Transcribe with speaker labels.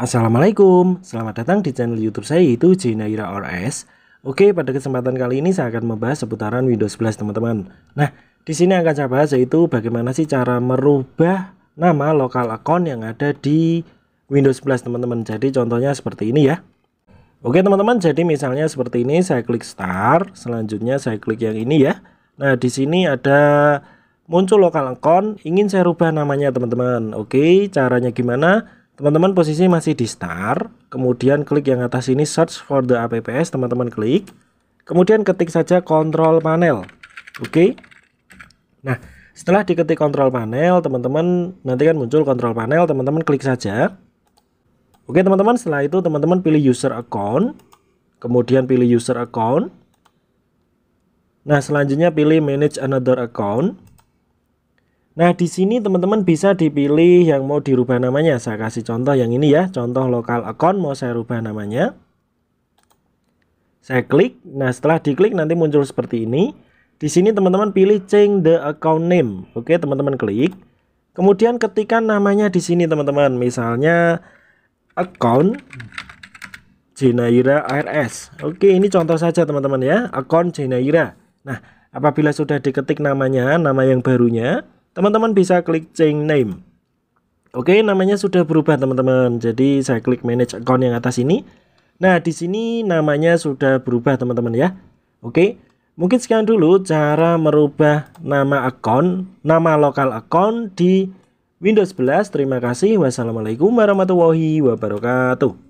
Speaker 1: Assalamualaikum, selamat datang di channel YouTube saya yaitu Jinaira RS. Oke, pada kesempatan kali ini saya akan membahas seputaran Windows 11 teman-teman. Nah, di sini akan saya bahas yaitu bagaimana sih cara merubah nama lokal account yang ada di Windows 11 teman-teman. Jadi contohnya seperti ini ya. Oke teman-teman, jadi misalnya seperti ini saya klik start, selanjutnya saya klik yang ini ya. Nah, di sini ada muncul lokal account, ingin saya rubah namanya teman-teman. Oke, caranya gimana? Teman-teman posisi masih di start, kemudian klik yang atas ini search for the apps, teman-teman klik. Kemudian ketik saja control panel. Oke. Okay? Nah, setelah diketik control panel, teman-teman nanti kan muncul control panel, teman-teman klik saja. Oke, okay, teman-teman, setelah itu teman-teman pilih user account, kemudian pilih user account. Nah, selanjutnya pilih manage another account. Nah, di sini teman-teman bisa dipilih yang mau dirubah namanya. Saya kasih contoh yang ini ya, contoh lokal account mau saya rubah namanya. Saya klik. Nah, setelah diklik nanti muncul seperti ini. Di sini teman-teman pilih change the account name. Oke, teman-teman klik. Kemudian ketikkan namanya di sini teman-teman. Misalnya account Jenaira ARS. Oke, ini contoh saja teman-teman ya, account Jenaira. Nah, apabila sudah diketik namanya, nama yang barunya, teman-teman bisa klik change name Oke, namanya sudah berubah teman-teman. Jadi saya klik manage account yang atas ini. Nah, di sini namanya sudah berubah teman-teman ya. Oke. Mungkin sekian dulu cara merubah nama account, nama lokal account di Windows 11. Terima kasih. Wassalamualaikum warahmatullahi wabarakatuh.